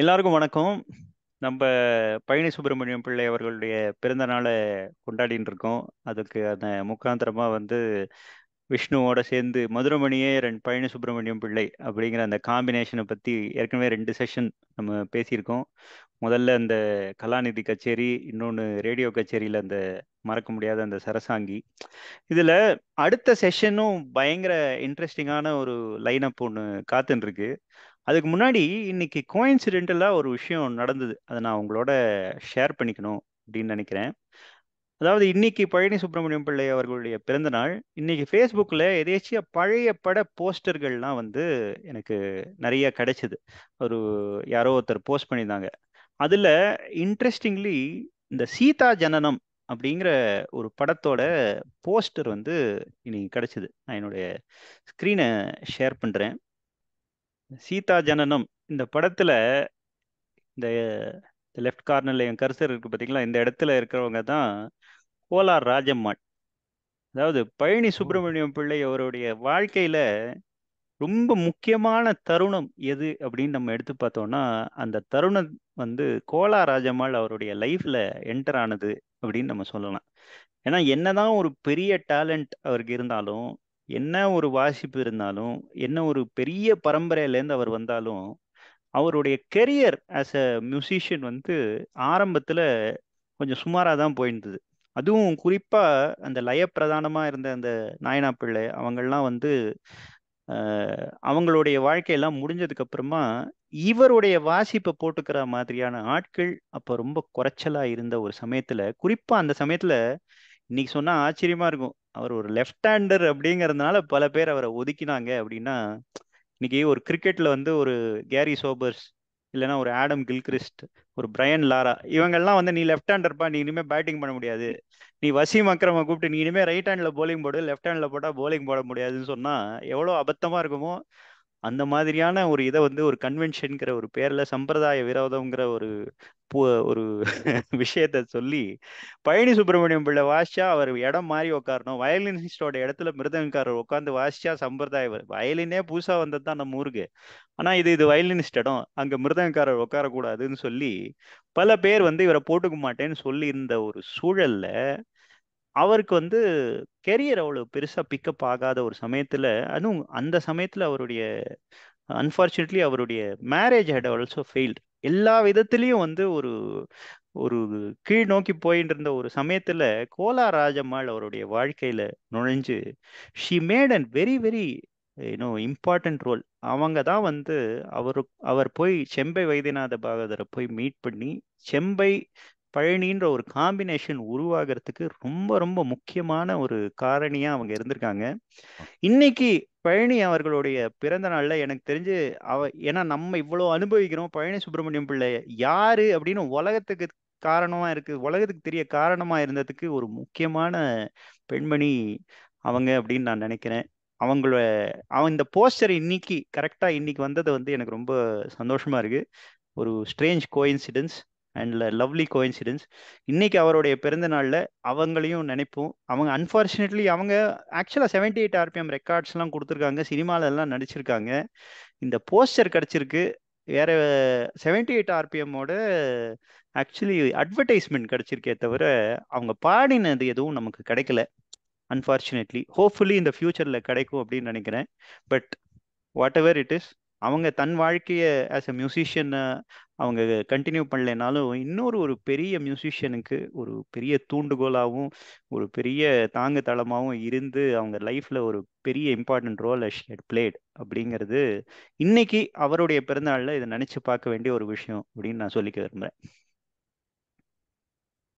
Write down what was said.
எல்லாருக்கும் வணக்கம் நம்ம பழனி சுப்பிரமணியம் பிள்ளை அவர்களுடைய பிறந்த நாளை கொண்டாடின்னு இருக்கோம் அதுக்கு அந்த முக்காந்திரமா வந்து விஷ்ணுவோட சேர்ந்து மதுரமணியே ரெண்டு பழனி சுப்பிரமணியம் பிள்ளை அப்படிங்கிற அந்த காம்பினேஷனை பற்றி ஏற்கனவே ரெண்டு செஷன் நம்ம பேசியிருக்கோம் முதல்ல அந்த கலாநிதி கச்சேரி இன்னொன்று ரேடியோ கச்சேரியில் அந்த மறக்க முடியாத அந்த சரசாங்கி இதில் அடுத்த செஷனும் பயங்கர இன்ட்ரெஸ்டிங்கான ஒரு லைனப் ஒன்று காத்துன்னு இருக்கு அதுக்கு முன்னாடி இன்னைக்கு கோயின்சிடென்டலாக ஒரு விஷயம் நடந்தது அதை நான் உங்களோட ஷேர் பண்ணிக்கணும் அப்படின்னு நினைக்கிறேன் அதாவது இன்னைக்கு பழனி சுப்பிரமணியம் பிள்ளை அவர்களுடைய பிறந்த நாள் இன்னைக்கு ஃபேஸ்புக்கில் எதேச்சியாக பழைய பட போஸ்டர்கள்லாம் வந்து எனக்கு நிறைய கிடைச்சிது ஒரு யாரோ ஒருத்தர் போஸ்ட் பண்ணியிருந்தாங்க அதில் இன்ட்ரெஸ்டிங்லி இந்த சீதா ஜனனம் அப்படிங்கிற ஒரு படத்தோட போஸ்டர் வந்து இன்னைக்கு கிடைச்சிது நான் என்னுடைய ஸ்க்ரீனை ஷேர் பண்ணுறேன் சீதா ஜனனம் இந்த படத்துல இந்த லெஃப்ட் கார்னர்ல என் கருசர் இருக்கு பார்த்தீங்களா இந்த இடத்துல இருக்கிறவங்க தான் கோலார் ராஜம்மாள் அதாவது பழனி சுப்பிரமணியம் பிள்ளை அவருடைய வாழ்க்கையில ரொம்ப முக்கியமான தருணம் எது அப்படின்னு நம்ம எடுத்து பார்த்தோம்னா அந்த தருணம் வந்து கோலா ராஜம்மாள் அவருடைய லைஃப்பில் என்டர் ஆனது அப்படின்னு நம்ம சொல்லலாம் ஏன்னா என்னதான் ஒரு பெரிய டேலண்ட் அவருக்கு இருந்தாலும் என்ன ஒரு வாசிப்பு இருந்தாலும் என்ன ஒரு பெரிய பரம்பரையிலேருந்து அவர் வந்தாலும் அவருடைய கெரியர் ஆஸ் அ மியூசிஷியன் வந்து ஆரம்பத்தில் கொஞ்சம் சுமாராக தான் போயிருந்தது அதுவும் குறிப்பாக அந்த லயப்பிரதானமாக இருந்த அந்த நாயனா பிள்ளை அவங்கள்லாம் வந்து அவங்களுடைய வாழ்க்கையெல்லாம் முடிஞ்சதுக்கு அப்புறமா இவருடைய வாசிப்பை போட்டுக்கிற மாதிரியான ஆட்கள் அப்போ ரொம்ப குறைச்சலாக இருந்த ஒரு சமயத்தில் குறிப்பாக அந்த சமயத்தில் இன்னைக்கு சொன்னால் ஆச்சரியமா இருக்கும் அவர் ஒரு லெஃப்ட் ஹேண்டர் அப்படிங்கிறதுனால பல பேர் அவரை ஒதுக்கினாங்க அப்படின்னா இன்னைக்கு ஒரு கிரிக்கெட்ல வந்து ஒரு கேரி சோபர்ஸ் இல்லைன்னா ஒரு ஆடம் கில்கிறிஸ்ட் ஒரு பிரையன் லாரா இவங்கெல்லாம் வந்து நீ லெஃப்ட் ஹேண்டர்ப்பா நீ இனிமே பேட்டிங் பண்ண முடியாது நீ வசீம் அக்கிரம கூப்பிட்டு நீ இனிமே ரைட் ஹேண்ட்ல போலிங் போடு லெஃப்ட் ஹேண்ட்ல போட்டா போலிங் போட முடியாதுன்னு சொன்னா எவ்வளவு அபத்தமா இருக்குமோ அந்த மாதிரியான ஒரு இதை வந்து ஒரு கன்வென்ஷன்ங்கிற ஒரு பேர்ல சம்பிரதாய விரோதம்ங்கிற ஒரு ஒரு விஷயத்த சொல்லி பழனி சுப்பிரமணியம் பிள்ளை வாசிச்சா அவர் இடம் மாறி உட்காரணும் வயலினிஸ்டோட இடத்துல மிருதங்காரர் உட்காந்து வாசிச்சா சம்பிரதாய வயலினே புதுசா வந்தது தான் நம்ம ஊருக்கு ஆனா இது இது வயலினிஸ்ட் இடம் அங்க மிருதங்காரர் உட்காரக்கூடாதுன்னு சொல்லி பல பேர் வந்து இவரை போட்டுக்க மாட்டேன்னு சொல்லி இருந்த ஒரு சூழல்ல அவருக்கு வந்து கெரியர் அவ்வளோ பெருசாக பிக்கப் ஆகாத ஒரு சமயத்தில் அதுவும் அந்த சமயத்தில் அவருடைய அன்ஃபார்ச்சுனேட்லி அவருடைய மேரேஜ் ஹேட் ஆல்சோ ஃபெயில்டு எல்லா விதத்துலேயும் வந்து ஒரு ஒரு கீழ் நோக்கி போயிட்டு இருந்த ஒரு சமயத்தில் கோலா ராஜம்மாள் அவருடைய வாழ்க்கையில் நுழைஞ்சு she made and very very you know important role அவங்க தான் வந்து அவரு அவர் போய் செம்பை வைத்தியநாத பாகதரை போய் மீட் பண்ணி செம்பை பழனின்ற ஒரு காம்பினேஷன் உருவாகிறதுக்கு ரொம்ப ரொம்ப முக்கியமான ஒரு காரணியா அவங்க இருந்திருக்காங்க இன்னைக்கு பழனி அவர்களுடைய பிறந்த நாள்ல எனக்கு தெரிஞ்சு அவ ஏன்னா நம்ம இவ்வளோ அனுபவிக்கிறோம் பழனி சுப்பிரமணியம் பிள்ளை யாரு அப்படின்னு உலகத்துக்கு காரணமா இருக்கு உலகத்துக்கு தெரிய காரணமா இருந்ததுக்கு ஒரு முக்கியமான பெண்மணி அவங்க அப்படின்னு நான் நினைக்கிறேன் அவங்கள அவன் இந்த போஸ்டர் இன்னைக்கு கரெக்டா இன்னைக்கு வந்தது வந்து எனக்கு ரொம்ப சந்தோஷமா இருக்கு ஒரு strange coincidence and lovely coincidence இன்னைக்கு அவருடைய பிறந்த நாளில் அவங்களையும் நினைப்போம் அவங்க அன்ஃபார்ச்சுனேட்லி அவங்க ஆக்சுவலாக செவன்டி எயிட் ஆர்பிஎம் ரெக்கார்ட்ஸ்லாம் கொடுத்துருக்காங்க சினிமாவிலலாம் நடிச்சிருக்காங்க இந்த போஸ்டர் கிடச்சிருக்கு வேற செவன்டி எயிட் ஆர்பிஎம்மோட ஆக்சுவலி அட்வர்டைஸ்மெண்ட் கிடச்சிருக்கே தவிர அவங்க பாடினது எதுவும் நமக்கு கிடைக்கல அன்ஃபார்ச்சுனேட்லி ஹோப்ஃபுல்லி இந்த ஃபியூச்சரில் கிடைக்கும் அப்படின்னு நினைக்கிறேன் but whatever it is அவங்க தன் வாழ்க்கையை ஆஸ் எ மியூசிஷியன் அவங்க கண்டினியூ பண்ணலைனாலும் இன்னொரு ஒரு பெரிய மியூசிஷியனுக்கு ஒரு பெரிய தூண்டுகோலாகவும் ஒரு பெரிய தாங்கு தளமாகவும் இருந்து அவங்க லைஃப்பில் ஒரு பெரிய இம்பார்ட்டன்ட் ரோல் ஹெட் பிளேட் அப்படிங்கிறது இன்னைக்கு அவருடைய பிறந்தநாளில் இதை நினச்சி பார்க்க வேண்டிய ஒரு விஷயம் அப்படின்னு நான் சொல்லிக்க விரும்புகிறேன்